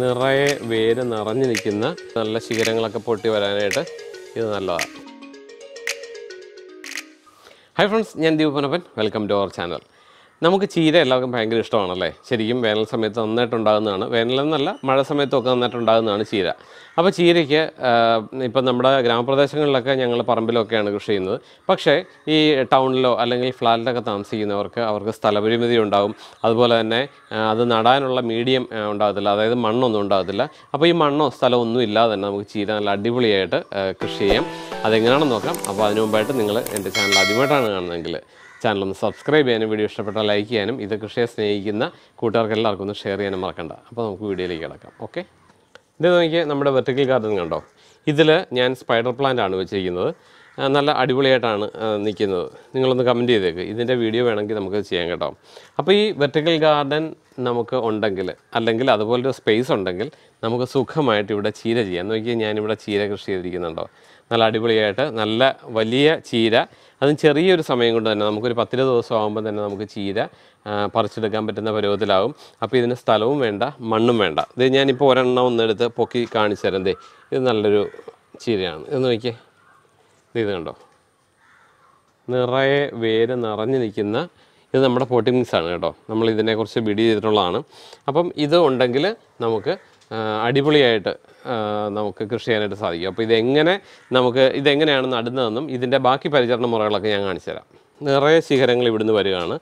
നിറയെ വേര് നിറഞ്ഞു നിൽക്കുന്ന നല്ല ശിഖരങ്ങളൊക്കെ പൊട്ടി വരാനായിട്ട് ഇത് നല്ലതാണ് ഹായ് ഫ്രണ്ട്സ് ഞാൻ ദീപനപ്പൻ വെൽക്കം ടു അവർ ചാനൽ നമുക്ക് ചീര എല്ലാവർക്കും ഭയങ്കര ഇഷ്ടമാണല്ലേ ശരിക്കും വേനൽ സമയത്ത് നന്നായിട്ടുണ്ടാകുന്നതാണ് വേനലെന്നല്ല മഴ സമയത്തൊക്കെ നന്നായിട്ടുണ്ടാകുന്നതാണ് ചീര അപ്പോൾ ചീരയ്ക്ക് ഇപ്പം നമ്മുടെ ഗ്രാമപ്രദേശങ്ങളിലൊക്കെ ഞങ്ങൾ പറമ്പിലൊക്കെയാണ് കൃഷി ചെയ്യുന്നത് പക്ഷേ ഈ ടൗണിലോ അല്ലെങ്കിൽ ഫ്ലാറ്റിലൊക്കെ താമസിക്കുന്നവർക്ക് അവർക്ക് സ്ഥലപരിമിതി ഉണ്ടാകും അതുപോലെ തന്നെ അത് നടാനുള്ള മീഡിയം ഉണ്ടാകത്തില്ല അതായത് മണ്ണൊന്നും ഉണ്ടാകത്തില്ല അപ്പോൾ ഈ മണ്ണോ സ്ഥലമോ ഒന്നും ഇല്ലാതെ തന്നെ നമുക്ക് ചീര നല്ല അടിപൊളിയായിട്ട് കൃഷി ചെയ്യാം അതെങ്ങനെയാണെന്ന് നോക്കാം അപ്പോൾ അതിനു മുമ്പായിട്ട് നിങ്ങൾ എൻ്റെ ചാനൽ ആദ്യമായിട്ടാണ് കാണുന്നതെങ്കിൽ ചാനൽ ഒന്ന് സബ്സ്ക്രൈബ് ചെയ്യാനും വീഡിയോ ഇഷ്ടപ്പെട്ടാൽ ലൈക്ക് ചെയ്യാനും ഇത് കൃഷിയെ സ്നേഹിക്കുന്ന കൂട്ടുകാർക്കെല്ലാവർക്കും ഒന്ന് ഷെയർ ചെയ്യാനും മറക്കണ്ട അപ്പോൾ നമുക്ക് വീഡിയോയിലേക്ക് കിടക്കാം ഓക്കെ ഇത് നോക്കിയാൽ നമ്മുടെ വെർട്ടിക്കൽ ഗാർഡൻ കണ്ടോ ഇതിൽ ഞാൻ സ്പൈഡർ പ്ലാന്റ് ആണ് വെച്ചിരിക്കുന്നത് നല്ല അടിപൊളിയായിട്ടാണ് നിൽക്കുന്നത് നിങ്ങളൊന്ന് കമൻറ്റ് ചെയ്തേക്ക് ഇതിൻ്റെ വീഡിയോ വേണമെങ്കിൽ നമുക്ക് ചെയ്യാം കേട്ടോ അപ്പോൾ ഈ വെർട്ടിക്കൽ ഗാർഡൻ നമുക്ക് ഉണ്ടെങ്കിൽ അല്ലെങ്കിൽ അതുപോലൊരു സ്പേസ് ഉണ്ടെങ്കിൽ നമുക്ക് സുഖമായിട്ട് ഇവിടെ ചീര ചെയ്യാം നോക്കിയാൽ ഞാനിവിടെ ചീര കൃഷി ചെയ്തിരിക്കുന്നുണ്ടോ നല്ല അടിപൊളിയായിട്ട് നല്ല വലിയ ചീര അതും ചെറിയൊരു സമയം കൊണ്ട് തന്നെ നമുക്കൊരു പത്തിര ദിവസം ആകുമ്പോൾ തന്നെ നമുക്ക് ചീര പറിച്ചെടുക്കാൻ പറ്റുന്ന പരുവത്തിലാവും അപ്പോൾ ഇതിന് സ്ഥലവും വേണ്ട മണ്ണും വേണ്ട ഇത് ഞാനിപ്പോൾ ഒരെണ്ണം ഒന്നെടുത്ത് പൊക്കി കാണിച്ചു തരണ്ടേ ദേ ഇത് നല്ലൊരു ചീരയാണ് ഇത് നോക്കിയേ ഇത് കണ്ടോ നിറയെ വേര് നിറഞ്ഞു നിൽക്കുന്ന ഇത് നമ്മുടെ പോട്ടിങ്സ് ആണ് കേട്ടോ നമ്മൾ ഇതിനെക്കുറിച്ച് ബിഡി ചെയ്തിട്ടുള്ളതാണ് അപ്പം ഇത് ഉണ്ടെങ്കിൽ നമുക്ക് അടിപൊളിയായിട്ട് നമുക്ക് കൃഷി ചെയ്യാനായിട്ട് സാധിക്കും അപ്പോൾ ഇതെങ്ങനെ നമുക്ക് ഇതെങ്ങനെയാണ് നടുന്നതെന്നും ഇതിൻ്റെ ബാക്കി പരിചരണ മുറകളൊക്കെ ഞാൻ കാണിച്ചു തരാം നിറയെ ശിഖരങ്ങൾ ഇവിടുന്ന് വരികയാണ്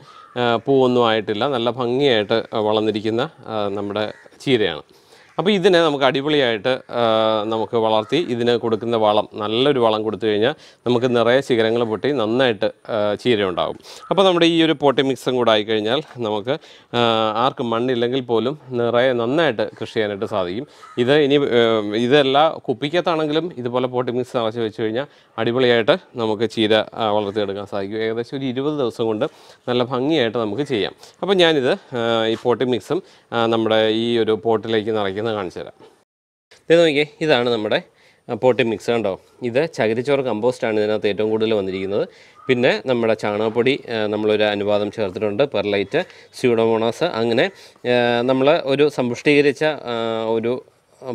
പൂവൊന്നും ആയിട്ടില്ല നല്ല ഭംഗിയായിട്ട് വളർന്നിരിക്കുന്ന നമ്മുടെ ചീരയാണ് അപ്പോൾ ഇതിനെ നമുക്ക് അടിപൊളിയായിട്ട് നമുക്ക് വളർത്തി ഇതിന് കൊടുക്കുന്ന വളം നല്ലൊരു വളം കൊടുത്തു കഴിഞ്ഞാൽ നമുക്ക് നിറയെ ശിഖരങ്ങൾ പൊട്ടി നന്നായിട്ട് ചീര ഉണ്ടാകും അപ്പോൾ നമ്മുടെ ഈ ഒരു പോട്ടി മിക്സും കൂടെ ആയിക്കഴിഞ്ഞാൽ നമുക്ക് ആർക്കും മണ്ണില്ലെങ്കിൽ പോലും നിറയെ നന്നായിട്ട് കൃഷി ചെയ്യാനായിട്ട് സാധിക്കും ഇത് ഇനി ഇതെല്ലാം കുപ്പിക്കത്താണെങ്കിലും ഇതുപോലെ പോട്ടി മിക്സ് നിറച്ച് വെച്ച് കഴിഞ്ഞാൽ അടിപൊളിയായിട്ട് നമുക്ക് ചീര വളർത്തിയെടുക്കാൻ സാധിക്കും ഏകദേശം ഒരു ഇരുപത് ദിവസം കൊണ്ട് നല്ല ഭംഗിയായിട്ട് നമുക്ക് ചെയ്യാം അപ്പോൾ ഞാനിത് ഈ പോട്ടി മിക്സും നമ്മുടെ ഈ ഒരു പോട്ടിലേക്ക് നിറയ്ക്കുന്നത് ഉപയോഗിക്കുന്നത് കാണിച്ചു തരാം ഇത് നോക്കിയേ ഇതാണ് നമ്മുടെ പോട്ടി മിക്സ് കണ്ടോ ഇത് ചകിരിച്ചോറ് കമ്പോസ്റ്റാണ് ഇതിനകത്ത് ഏറ്റവും കൂടുതൽ വന്നിരിക്കുന്നത് പിന്നെ നമ്മുടെ ചാണകപ്പൊടി നമ്മളൊരു അനുവാദം ചേർത്തിട്ടുണ്ട് പെർലൈറ്റ് സ്യൂഡോമോണോസ് അങ്ങനെ നമ്മൾ ഒരു സമ്പുഷ്ടീകരിച്ച ഒരു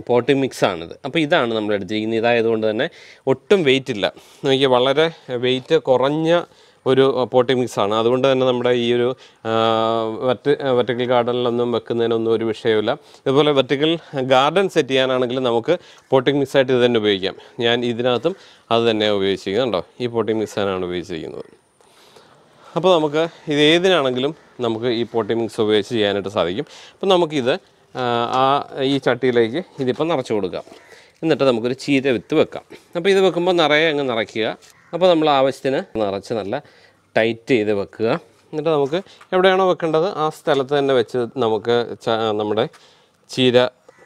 പോട്ടി മിക്സാണിത് അപ്പോൾ ഇതാണ് നമ്മൾ എടുത്തിരിക്കുന്നത് ഇതായതുകൊണ്ട് തന്നെ ഒട്ടും വെയിറ്റ് ഇല്ല നോക്കിയാൽ വളരെ വെയിറ്റ് കുറഞ്ഞ ഒരു പോട്ടിംഗ് ആണ് അതുകൊണ്ട് തന്നെ നമ്മുടെ ഈ ഒരു വെർട്ട വെറ്റിക്കൽ ഗാർഡനിലൊന്നും വെക്കുന്നതിനൊന്നും ഒരു വിഷയമില്ല ഇതുപോലെ വെർട്ടിക്കൽ ഗാർഡൻ സെറ്റ് ചെയ്യാനാണെങ്കിൽ നമുക്ക് പോട്ടിംഗ് ആയിട്ട് ഇത് തന്നെ ഉപയോഗിക്കാം ഞാൻ ഇതിനകത്തും അത് തന്നെ ഉപയോഗിച്ചിരിക്കുന്നുണ്ടോ ഈ പോട്ടിംഗ് തന്നെയാണ് ഉപയോഗിച്ചിരിക്കുന്നത് അപ്പോൾ നമുക്ക് ഇത് ഏതിനാണെങ്കിലും നമുക്ക് ഈ പോട്ടിംഗ് മിക്സ് ഉപയോഗിച്ച് ചെയ്യാനായിട്ട് സാധിക്കും അപ്പോൾ നമുക്കിത് ആ ഈ ചട്ടിയിലേക്ക് ഇതിപ്പോൾ നിറച്ച് കൊടുക്കാം എന്നിട്ട് നമുക്കൊരു ചീര വിത്ത് വെക്കാം അപ്പോൾ ഇത് വെക്കുമ്പോൾ നിറയെ അങ്ങ് നിറയ്ക്കുക അപ്പോൾ നമ്മൾ ആവശ്യത്തിന് നിറച്ച് നല്ല ടൈറ്റ് ചെയ്ത് വെക്കുക എന്നിട്ട് നമുക്ക് എവിടെയാണോ വെക്കേണ്ടത് ആ സ്ഥലത്ത് തന്നെ വെച്ച് നമുക്ക് നമ്മുടെ ചീര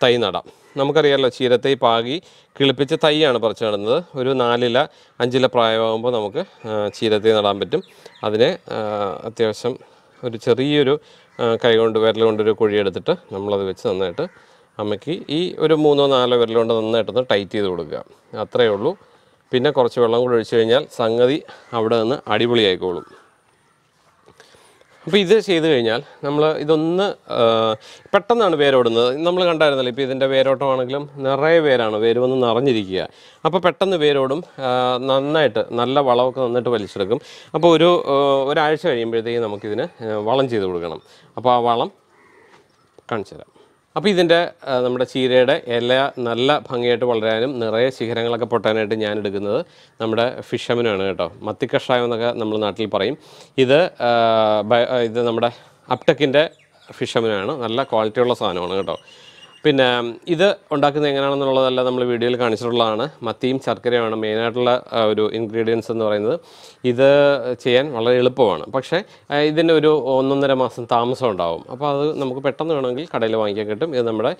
തൈ നടാം നമുക്കറിയാമല്ലോ ചീരത്തൈ പാകി കിളിപ്പിച്ച് തൈയാണ് പറിച്ച് നടുന്നത് ഒരു നാലില അഞ്ചില പ്രായമാകുമ്പോൾ നമുക്ക് ചീരത്തൈ നടാൻ പറ്റും അതിനെ അത്യാവശ്യം ഒരു ചെറിയൊരു കൈ കൊണ്ട് വിരൽ കൊണ്ടൊരു കുഴിയെടുത്തിട്ട് നമ്മളത് വെച്ച് നന്നായിട്ട് അമ്മയ്ക്ക് ഈ ഒരു മൂന്നോ നാലോ വിരലുകൊണ്ട് നന്നായിട്ടൊന്ന് ടൈറ്റ് ചെയ്ത് കൊടുക്കുക അത്രയേ ഉള്ളൂ പിന്നെ കുറച്ച് വെള്ളം കൂടെ ഒഴിച്ചു കഴിഞ്ഞാൽ സംഗതി അവിടെ നിന്ന് അടിപൊളിയായിക്കോളും അപ്പോൾ ഇത് ചെയ്ത് കഴിഞ്ഞാൽ നമ്മൾ ഇതൊന്ന് പെട്ടെന്നാണ് വേരോടുന്നത് നമ്മൾ കണ്ടായിരുന്നല്ലോ ഇപ്പോൾ ഇതിൻ്റെ വേരോട്ടമാണെങ്കിലും നിറയെ വേരാണ് വേര് വന്ന് നിറഞ്ഞിരിക്കുക അപ്പോൾ പെട്ടെന്ന് വേരോടും നന്നായിട്ട് നല്ല വളമൊക്കെ നന്നായിട്ട് വലിച്ചെടുക്കും അപ്പോൾ ഒരു ഒരാഴ്ച കഴിയുമ്പോഴത്തേക്കും നമുക്കിതിന് വളം ചെയ്ത് കൊടുക്കണം അപ്പോൾ ആ വളം കാണിച്ചു തരാം അപ്പോൾ ഇതിൻ്റെ നമ്മുടെ ചീരയുടെ ഇല നല്ല ഭംഗിയായിട്ട് വളരാനും നിറയെ ശിഖരങ്ങളൊക്കെ പൊട്ടാനായിട്ട് ഞാൻ എടുക്കുന്നത് നമ്മുടെ ഫിഷമിനാണ് കേട്ടോ മത്തിക്കഷായം എന്നൊക്കെ നമ്മൾ നാട്ടിൽ പറയും ഇത് ഇത് നമ്മുടെ അപ്ടെക്കിൻ്റെ ഫിഷമിനാണ് നല്ല ക്വാളിറ്റിയുള്ള സാധനമാണ് കേട്ടോ പിന്നെ ഇത് ഉണ്ടാക്കുന്നത് എങ്ങനെയാണെന്നുള്ളതല്ല നമ്മൾ വീഡിയോയിൽ കാണിച്ചിട്ടുള്ളതാണ് മത്തിയും ശർക്കരയുമാണ് മെയിനായിട്ടുള്ള ഒരു ഇൻഗ്രീഡിയൻസ് എന്ന് പറയുന്നത് ഇത് ചെയ്യാൻ വളരെ എളുപ്പമാണ് പക്ഷേ ഇതിന് ഒരു ഒന്നൊന്നര മാസം താമസം ഉണ്ടാവും അപ്പോൾ അത് നമുക്ക് പെട്ടെന്ന് വേണമെങ്കിൽ കടയിൽ വാങ്ങിക്കാൻ കിട്ടും ഇത് നമ്മുടെ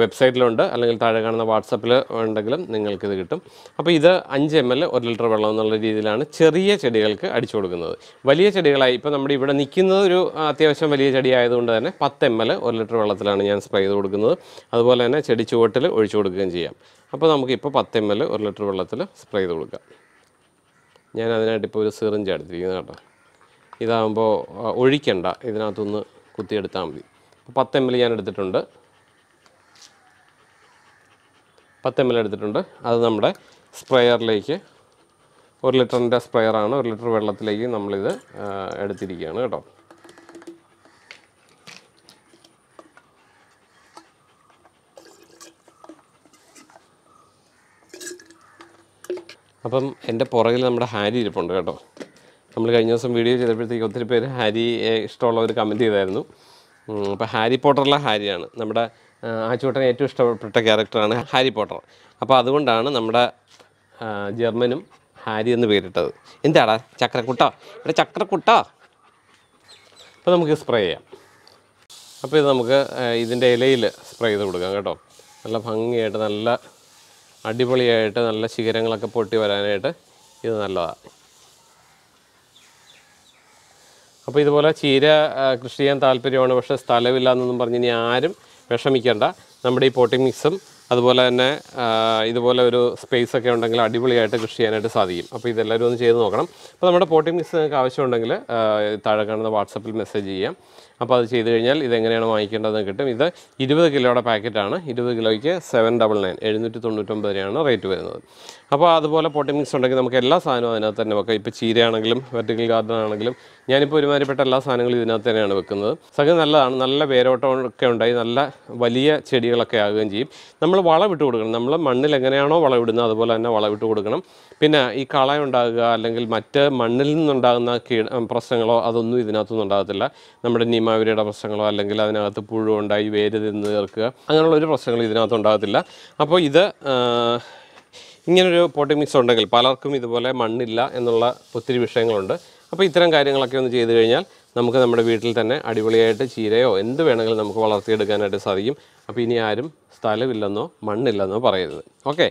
വെബ്സൈറ്റിലുണ്ട് അല്ലെങ്കിൽ താഴെ കാണുന്ന വാട്സപ്പിൽ ഉണ്ടെങ്കിലും നിങ്ങൾക്കിത് കിട്ടും അപ്പോൾ ഇത് അഞ്ച് എം എൽ ഒരു ലിറ്റർ വെള്ളം എന്നുള്ള രീതിയിലാണ് ചെറിയ ചെടികൾക്ക് അടിച്ചു കൊടുക്കുന്നത് വലിയ ചെടികളായി ഇപ്പോൾ നമ്മുടെ ഇവിടെ നിൽക്കുന്നത് ഒരു അത്യാവശ്യം വലിയ ചെടി ആയതുകൊണ്ട് തന്നെ പത്ത് എം എൽ ഒരു ലിറ്റർ വെള്ളത്തിലാണ് ഞാൻ സ്പ്രേ ചെയ്ത് കൊടുക്കുന്നത് അതുപോലെ തന്നെ ചെടി ചുവട്ടിൽ ഒഴിച്ചു കൊടുക്കുകയും ചെയ്യാം അപ്പോൾ നമുക്കിപ്പോൾ പത്ത് എം എൽ ഒരു ലിറ്റർ വെള്ളത്തിൽ സ്പ്രേ ചെയ്ത് കൊടുക്കാം ഞാൻ അതിനായിട്ട് ഇപ്പോൾ ഒരു സിറിഞ്ച് എടുത്തിരിക്കുന്നത് കേട്ടോ ഇതാകുമ്പോൾ ഒഴിക്കണ്ട ഇതിനകത്തുനിന്ന് കുത്തിയെടുത്താൽ മതി അപ്പോൾ പത്ത് എം എൽ ഞാൻ എടുത്തിട്ടുണ്ട് പത്ത് എം എൽ എടുത്തിട്ടുണ്ട് അത് നമ്മുടെ സ്പ്രെയറിലേക്ക് ഒരു ലിറ്ററിൻ്റെ സ്പ്രെയറാണ് ഒരു ലിറ്റർ വെള്ളത്തിലേക്ക് നമ്മളിത് എടുത്തിരിക്കുകയാണ് കേട്ടോ അപ്പം എൻ്റെ പുറകിൽ നമ്മുടെ ഹാരി ഇരിപ്പുണ്ട് കേട്ടോ നമ്മൾ കഴിഞ്ഞ ദിവസം വീഡിയോ ചെയ്തപ്പോഴത്തേക്ക് ഒത്തിരി പേര് ഹാരി ഇഷ്ടമുള്ളവർ കമൻറ്റ് ചെയ്തായിരുന്നു അപ്പോൾ ഹാരി പോട്ടറിലെ ഹാരിയാണ് നമ്മുടെ ആച്ചൂട്ടന് ഏറ്റവും ഇഷ്ടപ്പെട്ട ക്യാരക്ടറാണ് ഹാരി പോട്ടർ അപ്പോൾ അതുകൊണ്ടാണ് നമ്മുടെ ജർമ്മനും ഹാരി എന്ന് പേരിട്ടത് എന്താടാ ചക്രക്കുട്ട ഇവിടെ ചക്രക്കുട്ട അപ്പോൾ നമുക്ക് സ്പ്രേ ചെയ്യാം അപ്പോൾ ഇത് നമുക്ക് ഇതിൻ്റെ ഇലയിൽ സ്പ്രേ ചെയ്ത് കൊടുക്കാം കേട്ടോ നല്ല ഭംഗിയായിട്ട് നല്ല അടിപൊളിയായിട്ട് നല്ല ശിഖരങ്ങളൊക്കെ പൊട്ടി വരാനായിട്ട് ഇത് നല്ലതാണ് അപ്പോൾ ഇതുപോലെ ചീര കൃഷി ചെയ്യാൻ താല്പര്യമാണ് പക്ഷേ സ്ഥലമില്ല എന്നൊന്നും പറഞ്ഞ് ഇനി ആരും വിഷമിക്കേണ്ട നമ്മുടെ ഈ പോട്ടിംഗ് മിക്സും അതുപോലെ തന്നെ ഇതുപോലെ ഒരു സ്പേസ് ഒക്കെ ഉണ്ടെങ്കിൽ അടിപൊളിയായിട്ട് കൃഷി ചെയ്യാനായിട്ട് സാധിക്കും അപ്പോൾ ഇതെല്ലാവരും ഒന്ന് ചെയ്ത് നോക്കണം അപ്പോൾ നമ്മുടെ പോട്ടിംഗ് മിക്സ് നിങ്ങൾക്ക് ആവശ്യമുണ്ടെങ്കിൽ താഴെ കാണുന്ന വാട്സപ്പിൽ മെസ്സേജ് ചെയ്യാം അപ്പോൾ അത് ചെയ്ത് കഴിഞ്ഞാൽ ഇതെങ്ങനെയാണ് വാങ്ങിക്കേണ്ടതെന്ന് കിട്ടും ഇത് ഇരുപത് കിലോയുടെ പാക്കറ്റാണ് ഇരുപത് കിലോയ്ക്ക് സെവൻ ഡബിൾ നയൻ എഴുന്നൂറ്റി രൂപയാണ് റേറ്റ് വരുന്നത് അപ്പോൾ അതുപോലെ പോട്ടിംഗ് മിക്സ് ഉണ്ടെങ്കിൽ നമുക്ക് എല്ലാ സാധനവും അതിനകത്ത് തന്നെ വെക്കാം ഇപ്പോൾ ചീരയാണെങ്കിലും വെർട്ടിക്കൽ ഗാർഡൻ ആണെങ്കിലും ഞാനിപ്പോൾ ഒരുമാതിരിപ്പെട്ട എല്ലാ സാധനങ്ങളും ഇതിനകത്ത് തന്നെയാണ് വെക്കുന്നത് സംഗതി നല്ലതാണ് നല്ല വേരോട്ടമൊക്കെ ഉണ്ടായി നല്ല വലിയ ചെടികളൊക്കെ ആകുകയും ചെയ്യും നമ്മൾ നമ്മൾ വളമിട്ട് കൊടുക്കണം നമ്മൾ മണ്ണിൽ എങ്ങനെയാണോ വളമിടുന്നത് അതുപോലെ തന്നെ വളമിട്ട് കൊടുക്കണം പിന്നെ ഈ കളയം ഉണ്ടാകുക അല്ലെങ്കിൽ മറ്റ് മണ്ണിൽ നിന്നുണ്ടാകുന്ന കീ പ്രശ്നങ്ങളോ അതൊന്നും ഇതിനകത്തൊന്നും ഉണ്ടാകത്തില്ല നമ്മുടെ നീമാവിരിയുടെ പ്രശ്നങ്ങളോ അല്ലെങ്കിൽ അതിനകത്ത് പുഴു ഉണ്ടായി വേര് തിന്ന് തീർക്കുക അങ്ങനെയുള്ള ഒരു പ്രശ്നങ്ങളും ഇതിനകത്ത് ഉണ്ടാകത്തില്ല അപ്പോൾ ഇത് ഇങ്ങനൊരു പോട്ടി മിക്സ് ഉണ്ടെങ്കിൽ പലർക്കും ഇതുപോലെ മണ്ണില്ല എന്നുള്ള ഒത്തിരി വിഷയങ്ങളുണ്ട് അപ്പോൾ ഇത്തരം കാര്യങ്ങളൊക്കെ ഒന്ന് ചെയ്തു കഴിഞ്ഞാൽ നമുക്ക് നമ്മുടെ വീട്ടിൽ തന്നെ അടിപൊളിയായിട്ട് ചീരയോ എന്ത് വേണമെങ്കിലും നമുക്ക് വളർത്തിയെടുക്കാനായിട്ട് സാധിക്കും അപ്പോൾ ഇനി ആരും സ്ഥലമില്ലെന്നോ മണ്ണില്ലെന്നോ പറയരുത് ഓക്കെ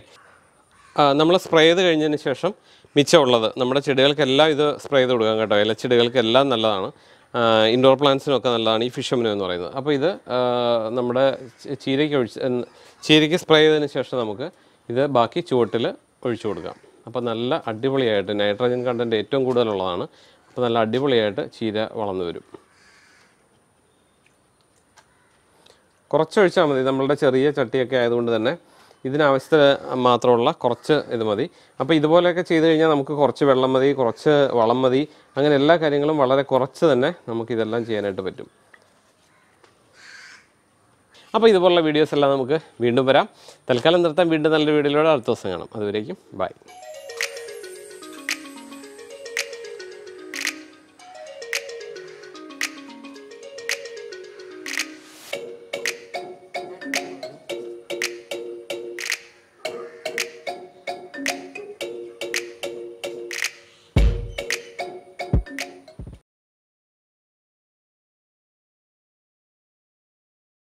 നമ്മൾ സ്പ്രേ ചെയ്ത് കഴിഞ്ഞതിന് ശേഷം മിച്ചമുള്ളത് നമ്മുടെ ചെടികൾക്കെല്ലാം ഇത് സ്പ്രേ ചെയ്ത് കൊടുക്കാൻ കേട്ടോ ചെടികൾക്കെല്ലാം നല്ലതാണ് ഇൻഡോർ പ്ലാന്റ്സിനൊക്കെ നല്ലതാണ് ഈ ഫിഷമിനോ എന്ന് പറയുന്നത് അപ്പോൾ ഇത് നമ്മുടെ ചീരയ്ക്ക് ഒഴിച്ച് ചീരയ്ക്ക് സ്പ്രേ ചെയ്തതിന് ശേഷം നമുക്ക് ഇത് ബാക്കി ചുവട്ടിൽ ഒഴിച്ചു കൊടുക്കാം അപ്പോൾ നല്ല അടിപൊളിയായിട്ട് നൈട്രജൻ കണ്ടൻറ്റ് ഏറ്റവും കൂടുതലുള്ളതാണ് അപ്പോൾ നല്ല അടിപൊളിയായിട്ട് ചീര വളർന്നു വരും കുറച്ചൊഴിച്ചാൽ മതി നമ്മളുടെ ചെറിയ ചട്ടിയൊക്കെ ആയതുകൊണ്ട് തന്നെ ഇതിനാവശ്യത്തിൽ മാത്രമുള്ള കുറച്ച് ഇത് മതി അപ്പോൾ ഇതുപോലെയൊക്കെ ചെയ്ത് കഴിഞ്ഞാൽ നമുക്ക് കുറച്ച് വെള്ളം മതി കുറച്ച് വളം മതി അങ്ങനെ എല്ലാ കാര്യങ്ങളും വളരെ കുറച്ച് തന്നെ നമുക്കിതെല്ലാം ചെയ്യാനായിട്ട് പറ്റും അപ്പോൾ ഇതുപോലുള്ള വീഡിയോസ് എല്ലാം നമുക്ക് വീണ്ടും വരാം തൽക്കാലം നിർത്താൻ വീണ്ടും നല്ലൊരു വീഡിയോയിലൂടെ അടുത്ത ദിവസം കാണാം അതുവരേക്കും ബൈ